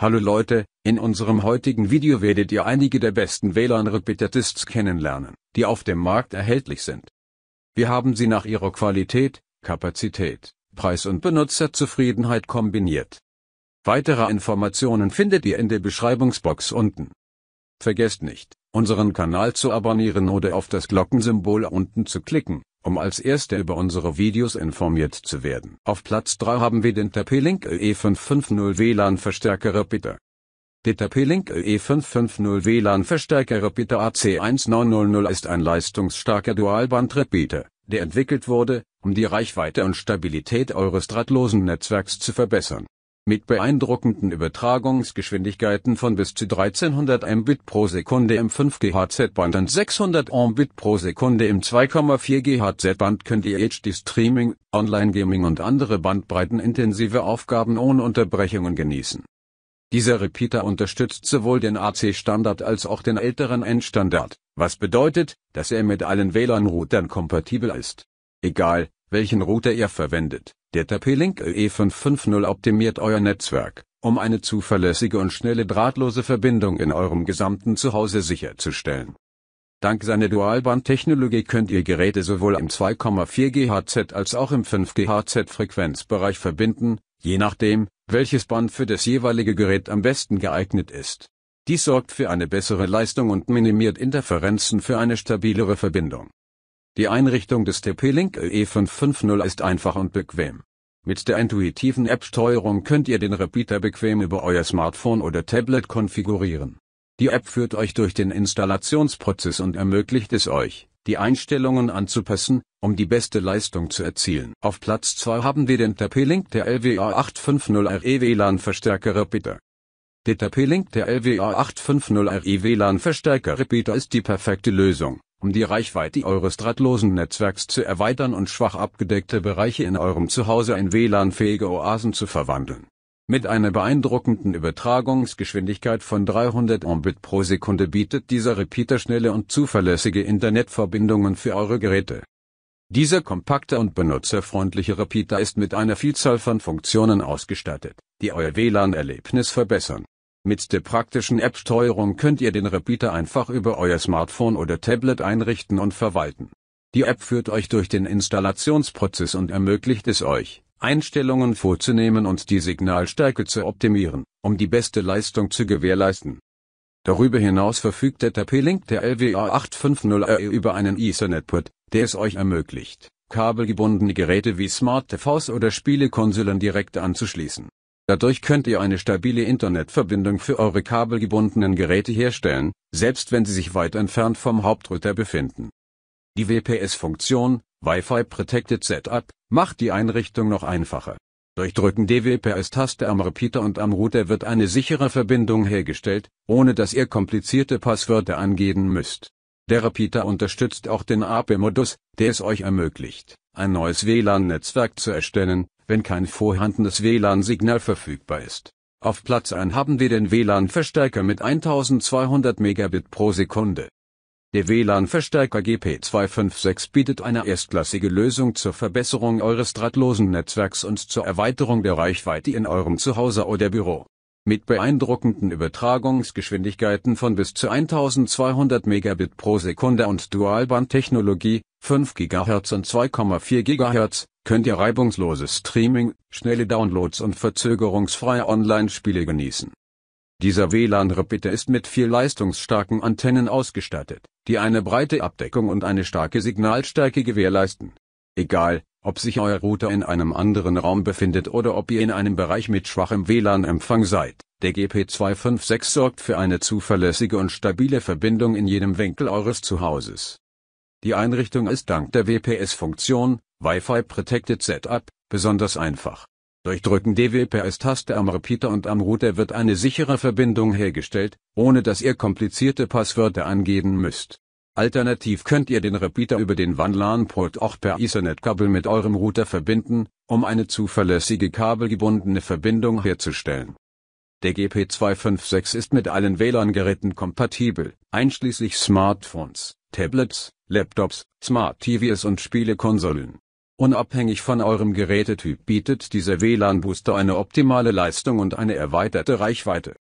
Hallo Leute, in unserem heutigen Video werdet ihr einige der besten WLAN-Repeater-Disks kennenlernen, die auf dem Markt erhältlich sind. Wir haben sie nach ihrer Qualität, Kapazität, Preis und Benutzerzufriedenheit kombiniert. Weitere Informationen findet ihr in der Beschreibungsbox unten. Vergesst nicht, unseren Kanal zu abonnieren oder auf das Glockensymbol unten zu klicken um als Erster über unsere Videos informiert zu werden. Auf Platz 3 haben wir den TP-Link E550 WLAN Verstärker Repeater. Der TP-Link E550 WLAN Verstärker Repeater AC1900 ist ein leistungsstarker Dualband-Repeater, der entwickelt wurde, um die Reichweite und Stabilität eures drahtlosen Netzwerks zu verbessern mit beeindruckenden Übertragungsgeschwindigkeiten von bis zu 1300 Mbit pro Sekunde im 5 GHz Band und 600 Mbit pro Sekunde im 2,4 GHz Band könnt ihr HD-Streaming, Online-Gaming und andere bandbreitenintensive Aufgaben ohne Unterbrechungen genießen. Dieser Repeater unterstützt sowohl den AC-Standard als auch den älteren N-Standard, was bedeutet, dass er mit allen WLAN-Routern kompatibel ist. Egal, welchen Router ihr verwendet. Der TP-Link E550 optimiert euer Netzwerk, um eine zuverlässige und schnelle drahtlose Verbindung in eurem gesamten Zuhause sicherzustellen. Dank seiner Dualband-Technologie könnt ihr Geräte sowohl im 2,4 GHz als auch im 5 GHz Frequenzbereich verbinden, je nachdem, welches Band für das jeweilige Gerät am besten geeignet ist. Dies sorgt für eine bessere Leistung und minimiert Interferenzen für eine stabilere Verbindung. Die Einrichtung des TP-Link E550 ist einfach und bequem. Mit der intuitiven App-Steuerung könnt ihr den Repeater bequem über euer Smartphone oder Tablet konfigurieren. Die App führt euch durch den Installationsprozess und ermöglicht es euch, die Einstellungen anzupassen, um die beste Leistung zu erzielen. Auf Platz 2 haben wir den TP-Link der LWA 850RE WLAN Verstärker Repeater. Der TP-Link der LWA 850RE WLAN Verstärker Repeater ist die perfekte Lösung um die Reichweite eures drahtlosen Netzwerks zu erweitern und schwach abgedeckte Bereiche in eurem Zuhause in WLAN-fähige Oasen zu verwandeln. Mit einer beeindruckenden Übertragungsgeschwindigkeit von 300 Mbit pro Sekunde bietet dieser Repeater schnelle und zuverlässige Internetverbindungen für eure Geräte. Dieser kompakte und benutzerfreundliche Repeater ist mit einer Vielzahl von Funktionen ausgestattet, die euer WLAN-Erlebnis verbessern mit der praktischen App-Steuerung könnt ihr den Repeater einfach über euer Smartphone oder Tablet einrichten und verwalten. Die App führt euch durch den Installationsprozess und ermöglicht es euch, Einstellungen vorzunehmen und die Signalstärke zu optimieren, um die beste Leistung zu gewährleisten. Darüber hinaus verfügt der TP-Link der LWA850RE über einen Ethernet-Port, der es euch ermöglicht, kabelgebundene Geräte wie Smart TVs oder Spielekonsolen direkt anzuschließen. Dadurch könnt ihr eine stabile Internetverbindung für eure kabelgebundenen Geräte herstellen, selbst wenn sie sich weit entfernt vom Hauptrouter befinden. Die WPS-Funktion, Wi-Fi Protected Setup, macht die Einrichtung noch einfacher. Durch Drücken der WPS-Taste am Repeater und am Router wird eine sichere Verbindung hergestellt, ohne dass ihr komplizierte Passwörter angeben müsst. Der Repeater unterstützt auch den AP-Modus, der es euch ermöglicht, ein neues WLAN-Netzwerk zu erstellen, wenn kein vorhandenes WLAN-Signal verfügbar ist. Auf Platz 1 haben wir den WLAN-Verstärker mit 1200 Megabit pro Sekunde. Der WLAN-Verstärker GP256 bietet eine erstklassige Lösung zur Verbesserung eures drahtlosen Netzwerks und zur Erweiterung der Reichweite in eurem Zuhause oder Büro. Mit beeindruckenden Übertragungsgeschwindigkeiten von bis zu 1200 Megabit pro Sekunde und Dualband-Technologie, 5 GHz und 2,4 GHz, könnt ihr reibungsloses Streaming, schnelle Downloads und verzögerungsfreie Online-Spiele genießen. Dieser WLAN-Repeater ist mit vier leistungsstarken Antennen ausgestattet, die eine breite Abdeckung und eine starke Signalstärke gewährleisten. Egal, ob sich euer Router in einem anderen Raum befindet oder ob ihr in einem Bereich mit schwachem WLAN-Empfang seid, der GP256 sorgt für eine zuverlässige und stabile Verbindung in jedem Winkel eures Zuhauses. Die Einrichtung ist dank der WPS-Funktion, Wi-Fi Protected Setup, besonders einfach. Durch Drücken der WPS-Taste am Repeater und am Router wird eine sichere Verbindung hergestellt, ohne dass ihr komplizierte Passwörter angeben müsst. Alternativ könnt ihr den Repeater über den WAN-LAN-Port auch per Ethernet-Kabel mit eurem Router verbinden, um eine zuverlässige kabelgebundene Verbindung herzustellen. Der GP256 ist mit allen WLAN-Geräten kompatibel, einschließlich Smartphones, Tablets, Laptops, Smart TVs und Spielekonsolen. Unabhängig von eurem Gerätetyp bietet dieser WLAN-Booster eine optimale Leistung und eine erweiterte Reichweite